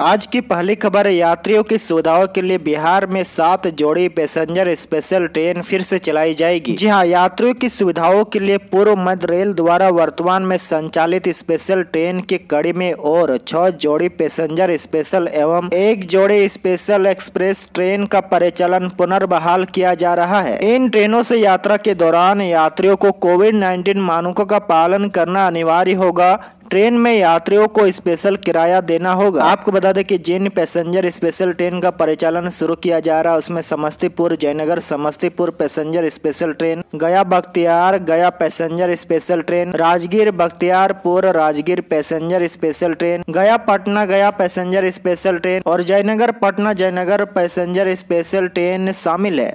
आज की पहली खबर यात्रियों की सुविधाओं के लिए बिहार में सात जोड़ी पैसेंजर स्पेशल ट्रेन फिर से चलाई जाएगी जी हाँ यात्रियों की सुविधाओं के लिए पूर्व मध्य रेल द्वारा वर्तमान में संचालित स्पेशल ट्रेन की कड़ी में और छह जोड़ी पैसेंजर स्पेशल एवं एक जोड़ी स्पेशल एक्सप्रेस ट्रेन का परिचालन पुनर्बहाल किया जा रहा है इन ट्रेनों से यात्रा के दौरान यात्रियों को कोविड नाइन्टीन मानकों का पालन करना अनिवार्य होगा ट्रेन में यात्रियों को स्पेशल किराया देना होगा आपको बता दें कि जिन पैसेंजर स्पेशल ट्रेन का परिचालन शुरू किया जा रहा है उसमें Samastipur Jaynagar Samastipur passenger special train Gaya Bakhtiyar Gaya passenger special train Rajgir Bakhtiyarpur Rajgir passenger special train Gaya Patna Gaya passenger special train और Jaynagar Patna Jaynagar passenger special train शामिल है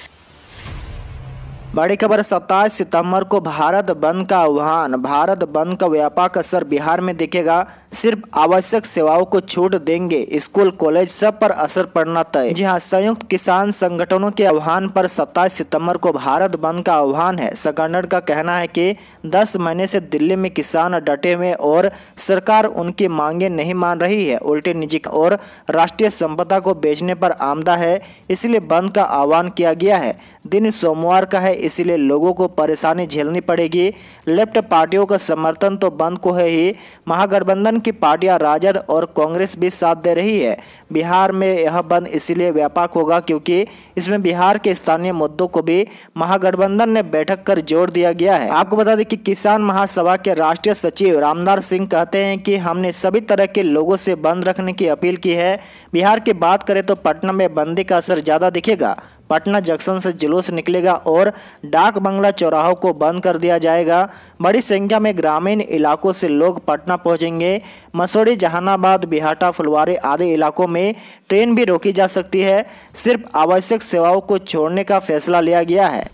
बड़ी खबर सत्ताईस सितंबर को भारत बंद का आह्वान भारत बंद का व्यापक असर बिहार में दिखेगा सिर्फ आवश्यक सेवाओं को छूट देंगे स्कूल कॉलेज सब पर असर पड़ना तय जी हाँ संयुक्त किसान संगठनों के आह्वान पर सत्ताईस सितम्बर को भारत बंद का आह्वान है संगठन का कहना है कि दस महीने से दिल्ली में किसान डटे हुए और सरकार उनकी मांगे नहीं मान रही है उल्टे निजी और राष्ट्रीय संपदा को बेचने पर आमदा है इसलिए बंद का आह्वान किया गया है दिन सोमवार का है इसलिए लोगों को परेशानी झेलनी पड़ेगी लेफ्ट पार्टियों का समर्थन तो बंद को है ही महागठबंधन की पार्टियां राजद और कांग्रेस भी साथ दे रही है बिहार में यह बंद इसलिए व्यापक होगा क्योंकि इसमें बिहार के स्थानीय मुद्दों को भी महागठबंधन ने बैठक कर जोर दिया गया है आपको बता दें कि किसान महासभा के राष्ट्रीय सचिव रामदार सिंह कहते हैं कि हमने सभी तरह के लोगों से बंद रखने की अपील की है बिहार की बात करें तो पटना में बंदी का असर ज़्यादा दिखेगा पटना जंक्शन से जुलूस निकलेगा और डाक बंगला चौराहों को बंद कर दिया जाएगा बड़ी संख्या में ग्रामीण इलाकों से लोग पटना पहुंचेंगे मसौढ़ी जहानाबाद बिहाटा फुलवारी आदि इलाकों में ट्रेन भी रोकी जा सकती है सिर्फ आवश्यक सेवाओं को छोड़ने का फैसला लिया गया है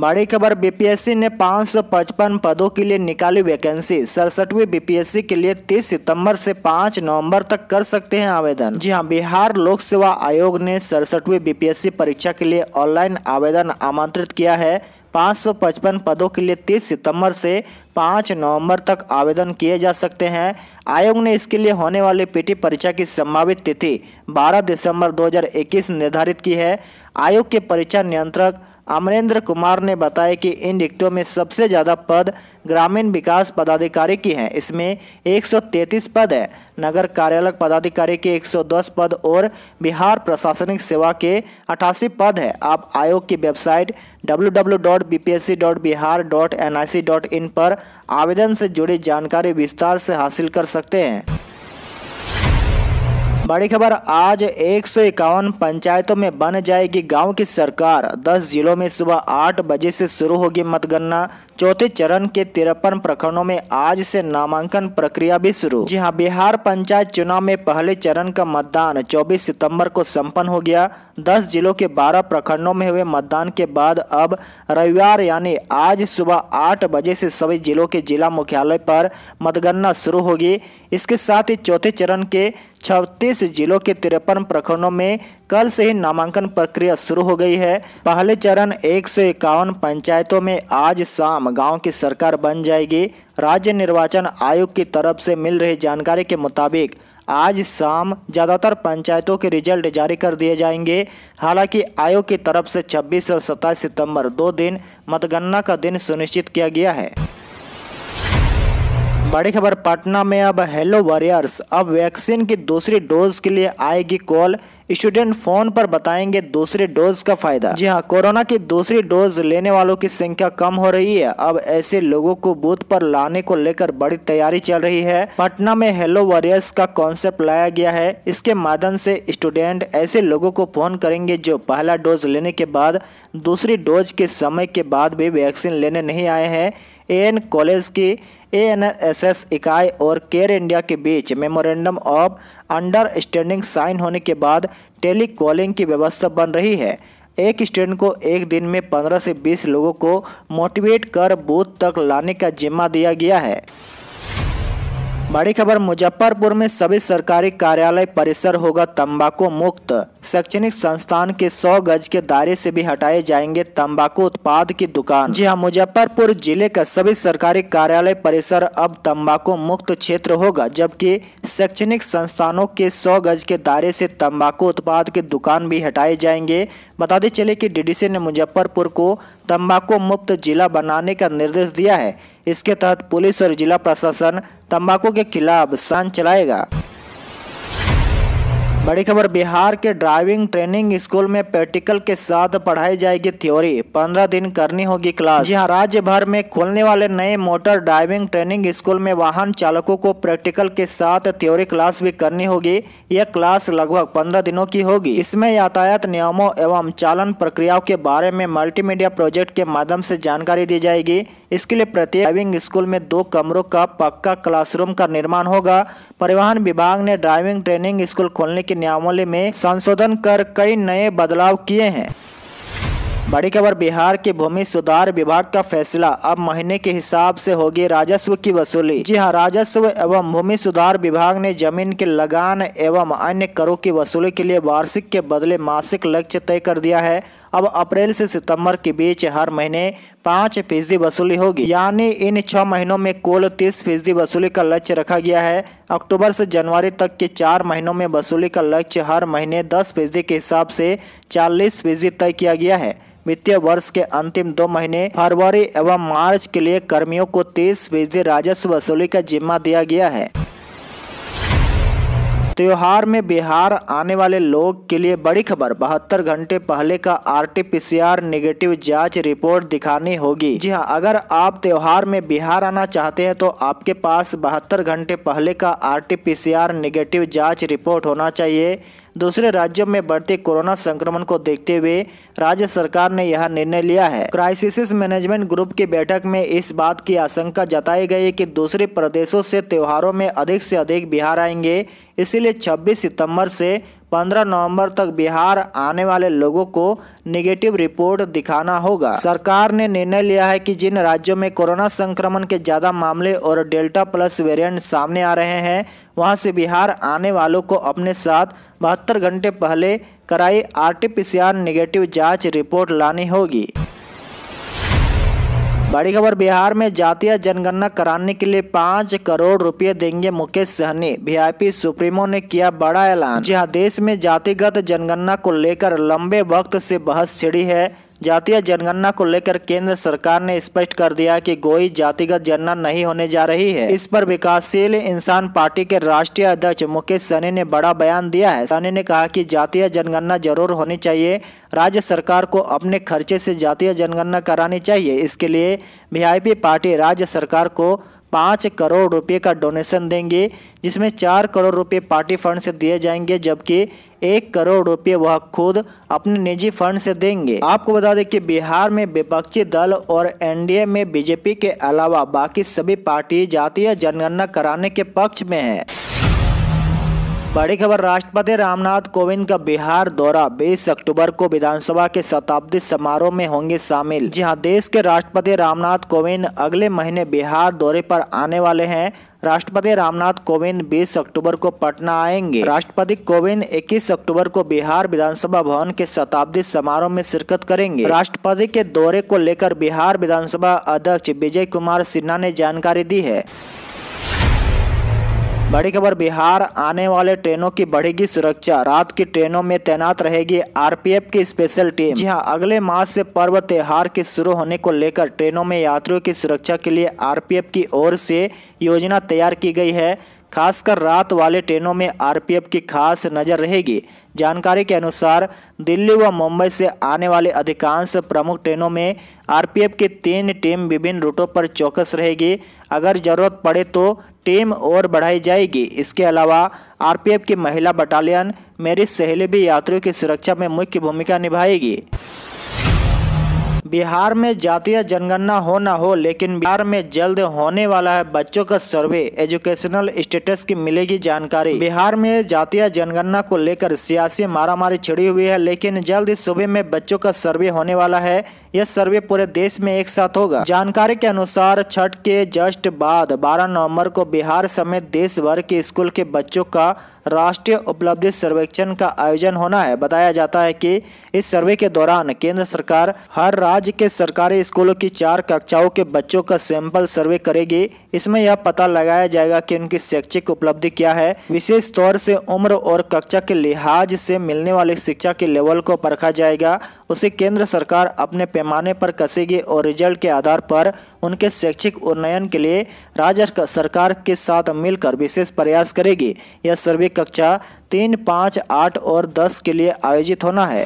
बड़ी खबर बीपीएससी ने 555 पदों के लिए निकाली वैकेंसी सड़सठवी बीपीएससी के लिए 30 सितंबर से 5 नवंबर तक कर सकते हैं आवेदन जी हाँ बिहार लोक सेवा आयोग ने सड़सठवी बीपीएससी परीक्षा के लिए ऑनलाइन आवेदन आमंत्रित किया है 555 पदों के लिए 30 सितंबर से 5 नवंबर तक आवेदन किए जा सकते हैं आयोग ने इसके लिए होने वाली पीटी परीक्षा की संभावित तिथि 12 दिसंबर 2021 निर्धारित की है आयोग के परीक्षा नियंत्रक अमरेंद्र कुमार ने बताया कि इन रिक्तों में सबसे ज़्यादा पद ग्रामीण विकास पदाधिकारी की हैं इसमें 133 पद हैं नगर कार्यालय पदाधिकारी के 110 पद और बिहार प्रशासनिक सेवा के 88 पद हैं आप आयोग की वेबसाइट www.bpsc.bihar.nic.in पर आवेदन से जुड़ी जानकारी विस्तार से हासिल कर सकते हैं बड़ी खबर आज एक पंचायतों में बन जाएगी गांव की सरकार 10 जिलों में सुबह 8 बजे से शुरू होगी मतगणना चौथे चरण के तिरपन प्रखंडों में आज से नामांकन प्रक्रिया भी शुरू जी हाँ बिहार पंचायत चुनाव में पहले चरण का मतदान 24 सितंबर को संपन्न हो गया 10 जिलों के 12 प्रखंडों में हुए मतदान के बाद अब रविवार यानी आज सुबह 8 बजे से सभी जिलों के जिला मुख्यालय पर मतगणना शुरू होगी इसके साथ ही चौथे चरण के छत्तीस जिलों के तिरपन प्रखंडों में कल से ही नामांकन प्रक्रिया शुरू हो गई है पहले चरण एक पंचायतों में आज शाम गाँव की सरकार बन जाएगी राज्य निर्वाचन आयोग की तरफ से मिल रही जानकारी के मुताबिक आज शाम ज़्यादातर पंचायतों के रिजल्ट जारी कर दिए जाएंगे हालांकि आयोग की तरफ से 26 और 27 सितंबर दो दिन मतगणना का दिन सुनिश्चित किया गया है बड़ी खबर पटना में अब हेलो वॉरियर्स अब वैक्सीन की दूसरी डोज के लिए आएगी कॉल स्टूडेंट फोन पर बताएंगे दूसरी डोज का फायदा जी हाँ कोरोना की दूसरी डोज लेने वालों की संख्या कम हो रही है अब ऐसे लोगों को बूथ पर लाने को लेकर बड़ी तैयारी चल रही है पटना में हेलो वॉरियर्स का कॉन्सेप्ट लाया गया है इसके माध्यम से स्टूडेंट ऐसे लोगों को फोन करेंगे जो पहला डोज लेने के बाद दूसरी डोज के समय के बाद भी वैक्सीन लेने नहीं आए हैं एन कॉलेज की एएनएसएस इकाई और केयर इंडिया के बीच मेमोरेंडम ऑफ अंडरस्टैंडिंग साइन होने के बाद टेली कॉलिंग की व्यवस्था बन रही है एक स्टूडेंट को एक दिन में 15 से 20 लोगों को मोटिवेट कर बूथ तक लाने का जिम्मा दिया गया है बड़ी खबर मुजफ्फरपुर में सभी सरकारी कार्यालय परिसर होगा तंबाकू मुक्त शैक्षणिक संस्थान के 100 गज के दायरे से भी हटाए जाएंगे तंबाकू उत्पाद की दुकान जी हाँ मुजफ्फरपुर जिले का सभी सरकारी कार्यालय परिसर अब तंबाकू मुक्त क्षेत्र होगा जबकि शैक्षणिक संस्थानों के 100 गज के दायरे से तंबाकू उत्पाद की दुकान भी हटाए जाएंगे बताते चले की डी ने मुजफ्फरपुर को तम्बाकू मुक्त जिला बनाने का निर्देश दिया है इसके तहत पुलिस और जिला प्रशासन तंबाकू के खिलाफ अभियान चलाएगा बड़ी खबर बिहार के ड्राइविंग ट्रेनिंग स्कूल में प्रैक्टिकल के साथ पढ़ाई जाएगी थ्योरी पंद्रह दिन करनी होगी क्लास यहाँ राज्य भर में खोलने वाले नए मोटर ड्राइविंग ट्रेनिंग स्कूल में वाहन चालकों को प्रैक्टिकल के साथ थ्योरी क्लास भी करनी होगी यह क्लास लगभग पंद्रह दिनों की होगी इसमें यातायात नियमों एवं चालन प्रक्रियाओं के बारे में मल्टी प्रोजेक्ट के माध्यम ऐसी जानकारी दी जाएगी इसके लिए प्रत्येक ड्राइविंग स्कूल में दो कमरों का पक्का क्लासरूम का निर्माण होगा परिवहन विभाग ने ड्राइविंग ट्रेनिंग स्कूल खोलने की नियमावली में संशोधन कर कई नए बदलाव किए हैं बड़ी खबर बिहार के भूमि सुधार विभाग का फैसला अब महीने के हिसाब से होगी राजस्व की वसूली जी हां राजस्व एवं भूमि सुधार विभाग ने जमीन के लगान एवं अन्य करों की वसूली के लिए वार्षिक के बदले मासिक लक्ष्य तय कर दिया है अब अप्रैल से सितंबर के बीच हर महीने पाँच फीसदी वसूली होगी यानी इन छः महीनों में कुल तीस फीसदी वसूली का लक्ष्य रखा गया है अक्टूबर से जनवरी तक के चार महीनों में वसूली का लक्ष्य हर महीने दस फीसदी के हिसाब से चालीस फीसदी तय किया गया है वित्तीय वर्ष के अंतिम दो महीने फरवरी एवं मार्च के लिए कर्मियों को तीस फीसदी राजस्व वसूली का जिम्मा दिया गया है त्योहार में बिहार आने वाले लोग के लिए बड़ी खबर बहत्तर घंटे पहले का आरटीपीसीआर नेगेटिव जांच रिपोर्ट दिखानी होगी जी हाँ अगर आप त्योहार में बिहार आना चाहते हैं तो आपके पास बहत्तर घंटे पहले का आरटीपीसीआर नेगेटिव जांच रिपोर्ट होना चाहिए दूसरे राज्यों में बढ़ते कोरोना संक्रमण को देखते हुए राज्य सरकार ने यह निर्णय लिया है क्राइसिस मैनेजमेंट ग्रुप की बैठक में इस बात की आशंका जताई गई कि दूसरे प्रदेशों से त्योहारों में अधिक से अधिक बिहार आएंगे इसलिए 26 सितंबर से 15 नवंबर तक बिहार आने वाले लोगों को निगेटिव रिपोर्ट दिखाना होगा सरकार ने निर्णय लिया है कि जिन राज्यों में कोरोना संक्रमण के ज़्यादा मामले और डेल्टा प्लस वेरिएंट सामने आ रहे हैं वहां से बिहार आने वालों को अपने साथ बहत्तर घंटे पहले कराई आरटीपीसीआर नेगेटिव जांच रिपोर्ट लानी होगी बड़ी खबर बिहार में जातीय जनगणना कराने के लिए पाँच करोड़ रुपए देंगे मुकेश सहनी वीआईपी सुप्रीमो ने किया बड़ा ऐलान जहां देश में जातिगत जनगणना को लेकर लंबे वक्त से बहस छिड़ी है जातीय जनगणना को लेकर केंद्र सरकार ने स्पष्ट कर दिया कि कोई जातिगत जनगणना नहीं होने जा रही है इस पर विकासशील इंसान पार्टी के राष्ट्रीय अध्यक्ष मुकेश सनी ने बड़ा बयान दिया है सनी ने कहा कि जातीय जनगणना जरूर होनी चाहिए राज्य सरकार को अपने खर्चे से जातीय जनगणना करानी चाहिए इसके लिए वी पार्टी राज्य सरकार को पाँच करोड़ रुपए का डोनेशन देंगे जिसमें चार करोड़ रुपए पार्टी फंड से दिए जाएंगे जबकि एक करोड़ रुपए वह खुद अपने निजी फंड से देंगे आपको बता दें कि बिहार में विपक्षी दल और एनडीए में बीजेपी के अलावा बाकी सभी पार्टी जातीय जनगणना कराने के पक्ष में है बड़ी खबर राष्ट्रपति रामनाथ कोविंद का बिहार दौरा 20 अक्टूबर को विधानसभा के शताब्दी समारोह में होंगे शामिल जी हाँ देश के राष्ट्रपति रामनाथ कोविंद अगले महीने बिहार दौरे पर आने वाले हैं राष्ट्रपति रामनाथ कोविंद 20 अक्टूबर को पटना आएंगे राष्ट्रपति कोविंद 21 अक्टूबर को बिहार विधानसभा भवन के शताब्दी समारोह में शिरकत करेंगे राष्ट्रपति के दौरे को लेकर बिहार विधानसभा अध्यक्ष विजय कुमार सिन्हा ने जानकारी दी है बड़ी खबर बिहार आने वाले ट्रेनों की बढ़ेगी सुरक्षा रात की ट्रेनों में तैनात रहेगी आरपीएफ की स्पेशल टीम जी हाँ अगले माह से पर्व त्योहार के शुरू होने को लेकर ट्रेनों में यात्रियों की सुरक्षा के लिए आरपीएफ की ओर से योजना तैयार की गई है खासकर रात वाले ट्रेनों में आरपीएफ की खास नज़र रहेगी जानकारी के अनुसार दिल्ली व मुंबई से आने वाले अधिकांश प्रमुख ट्रेनों में आरपीएफ की तीन टीम विभिन्न रूटों पर चौकस रहेगी अगर जरूरत पड़े तो टीम और बढ़ाई जाएगी इसके अलावा आरपीएफ की महिला बटालियन मेरी सहेली भी यात्रियों की सुरक्षा में मुख्य भूमिका निभाएगी बिहार में जातीय जनगणना हो ना हो लेकिन बिहार में जल्द होने वाला है बच्चों का सर्वे एजुकेशनल स्टेटस की मिलेगी जानकारी बिहार में जातीय जनगणना को लेकर सियासी मारामारी छिड़ी हुई है लेकिन जल्द इस सूबे में बच्चों का सर्वे होने वाला है यह सर्वे पूरे देश में एक साथ होगा जानकारी के अनुसार छठ के जस्ट बाद 12 नवंबर को बिहार समेत देश भर के स्कूल के बच्चों का राष्ट्रीय उपलब्धि सर्वेक्षण का आयोजन होना है बताया जाता है कि इस सर्वे के दौरान केंद्र सरकार हर राज्य के सरकारी स्कूलों की चार कक्षाओं के बच्चों का सैंपल सर्वे करेगी इसमें यह पता लगाया जाएगा कि उनकी शैक्षिक उपलब्धि क्या है विशेष तौर से उम्र और कक्षा के लिहाज से मिलने वाली शिक्षा के लेवल को परखा जाएगा उसे केंद्र सरकार अपने पैमाने पर कसेगी और रिजल्ट के आधार पर उनके शैक्षिक उन्नयन के लिए राज्य सरकार के साथ मिलकर विशेष प्रयास करेगी यह सर्वे कक्षा तीन पाँच आठ और दस के लिए आयोजित होना है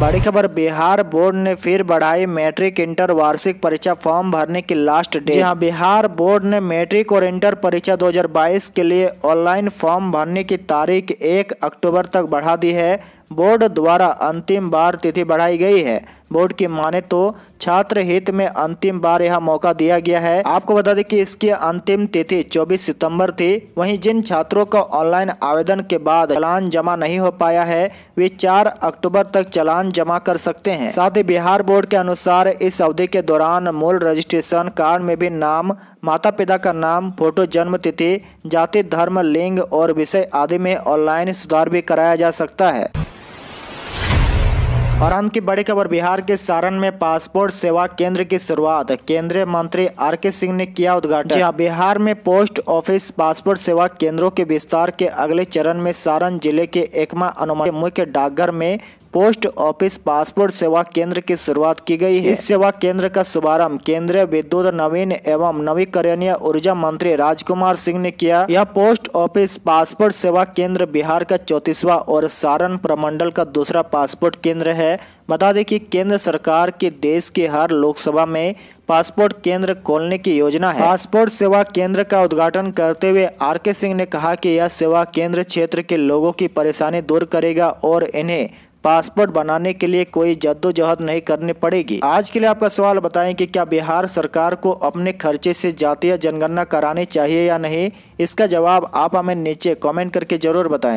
बड़ी खबर बिहार बोर्ड ने फिर बढ़ाई मैट्रिक इंटर वार्षिक परीक्षा फॉर्म भरने की लास्ट डेट जहां बिहार बोर्ड ने मैट्रिक और इंटर परीक्षा 2022 के लिए ऑनलाइन फॉर्म भरने की तारीख 1 अक्टूबर तक बढ़ा दी है बोर्ड द्वारा अंतिम बार तिथि बढ़ाई गई है बोर्ड की माने तो छात्र हित में अंतिम बार यह मौका दिया गया है आपको बता दें कि इसकी अंतिम तिथि 24 सितंबर थी वहीं जिन छात्रों का ऑनलाइन आवेदन के बाद चलान जमा नहीं हो पाया है वे 4 अक्टूबर तक चलान जमा कर सकते हैं साथ ही बिहार बोर्ड के अनुसार इस अवधि के दौरान मूल रजिस्ट्रेशन कार्ड में भी नाम माता पिता का नाम फोटो जन्म तिथि जाति धर्म लिंग और विषय आदि में ऑनलाइन सुधार भी कराया जा सकता है और अंत की बड़ी खबर बिहार के सारण में पासपोर्ट सेवा केंद्र की शुरुआत केंद्रीय मंत्री आर के सिंह ने किया उद्घाटन जी हाँ बिहार में पोस्ट ऑफिस पासपोर्ट सेवा केंद्रों के विस्तार के अगले चरण में सारण जिले के एकमा अनुमान मुख्य डाकघर में पोस्ट ऑफिस पासपोर्ट सेवा केंद्र की शुरुआत की गई है इस सेवा केंद्र का शुभारंभ केंद्रीय विद्युत नवीन एवं नवीकरणीय ऊर्जा मंत्री राजकुमार सिंह ने किया यह पोस्ट ऑफिस पासपोर्ट सेवा केंद्र बिहार का चौतीसवा और सारण प्रमंडल का दूसरा पासपोर्ट केंद्र है बता दें कि केंद्र सरकार के देश के हर लोकसभा में पासपोर्ट केंद्र खोलने की योजना है पासपोर्ट सेवा केंद्र का उद्घाटन करते हुए आर के सिंह ने कहा कि यह सेवा केंद्र क्षेत्र के लोगों की परेशानी दूर करेगा और इन्हें पासपोर्ट बनाने के लिए कोई जद्दोजहद नहीं करनी पड़ेगी आज के लिए आपका सवाल बताएं कि क्या बिहार सरकार को अपने खर्चे से जातीय जनगणना करानी चाहिए या नहीं इसका जवाब आप हमें नीचे कमेंट करके जरूर बताएं